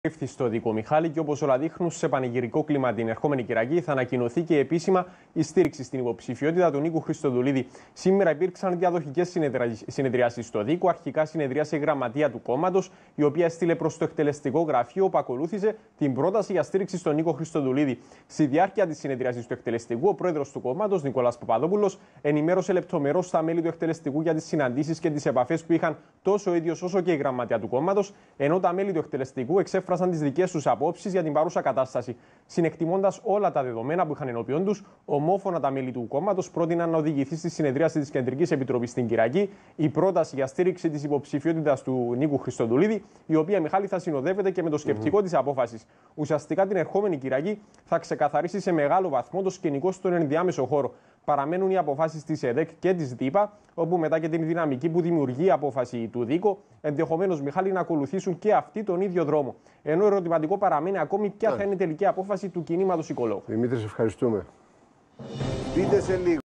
Ήρθε στο δικό Μιχάλη και όπως όλα δείχνουν, σε πανηγυρικό κλίμα την ερχόμενη Κυριακή θα ανακοινωθεί και επίσημα η στήριξη στην υποψηφιότητα του Νίκου Χριστοδουλίδη. Σήμερα υπήρξαν διαδοχικές συνεδριάσεις στο Δίκο. Αρχικά συνεδρίασε η γραμματεία του κόμματος, η οποία στείλε προς το εκτελεστικό γραφείο που ακολούθησε την πρόταση για στήριξη στον Νίκο Χριστοδουλίδη. Στη διάρκεια της συνεδρίαση του εκτελεστικού, ο πρόεδρος του κόμματος, Νικολά Παπαδόπουλος, ενημέρωσε λεπτομερώς στα μέλη του εκτελεστικού για τις συναντήσεις και τις επαφές που είχαν τόσο ο ίδιος όσο και η γραμματεία του κόμματος, ενώ τα μέλη του εκτελεστικού εξέφ εξέφρασαν τις δικές τους απόψεις για την παρούσα κατάσταση. Συνεκτιμώντας όλα τα δεδομένα που είχαν ενώπιον τους, ομόφωνα τα μέλη του κόμματος πρότειναν να οδηγηθεί στη συνεδρίαση της Κεντρικής Επιτροπής στην Κυριακή η πρόταση για στήριξη της υποψηφιότητας του Νίκου Χριστοντουλίδη, η οποία Μιχάλη θα συνοδεύεται και με το σκεπτικό mm -hmm. της απόφασης. Ουσιαστικά την ερχόμενη Κυριακή θα ξεκαθαρίσει σε μεγάλο βαθμό το σκηνικό στον ενδιάμεσο χώρο παραμένουν οι αποφάσεις της ΕΔΕΚ και της ΔΥΠΑ, όπου μετά και την δυναμική που δημιουργεί η απόφαση του Δίκο, ενδεχομένως Μιχάλη να ακολουθήσουν και αυτοί τον ίδιο δρόμο. Ενώ ερωτηματικό παραμένει ακόμη ποια θα ναι. είναι η τελική απόφαση του κινήματος Οικολόγου. Δημήτρη, ευχαριστούμε. Πείτε σε λίγο.